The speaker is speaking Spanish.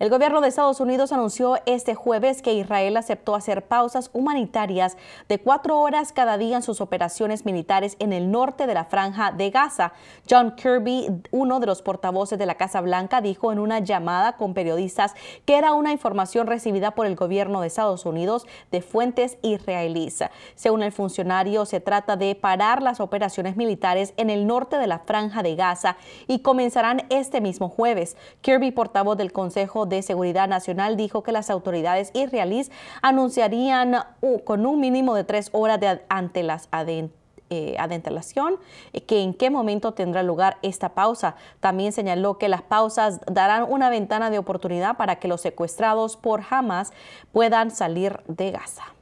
El gobierno de Estados Unidos anunció este jueves que Israel aceptó hacer pausas humanitarias de cuatro horas cada día en sus operaciones militares en el norte de la franja de Gaza. John Kirby, uno de los portavoces de la Casa Blanca, dijo en una llamada con periodistas que era una información recibida por el gobierno de Estados Unidos de fuentes israelíes. Según el funcionario, se trata de parar las operaciones militares en el norte de la franja de Gaza y comenzarán este mismo jueves. Kirby, portavoz del Consejo de Seguridad Nacional dijo que las autoridades israelíes anunciarían con un mínimo de tres horas de ante eh, eh, que en qué momento tendrá lugar esta pausa. También señaló que las pausas darán una ventana de oportunidad para que los secuestrados por Hamas puedan salir de Gaza.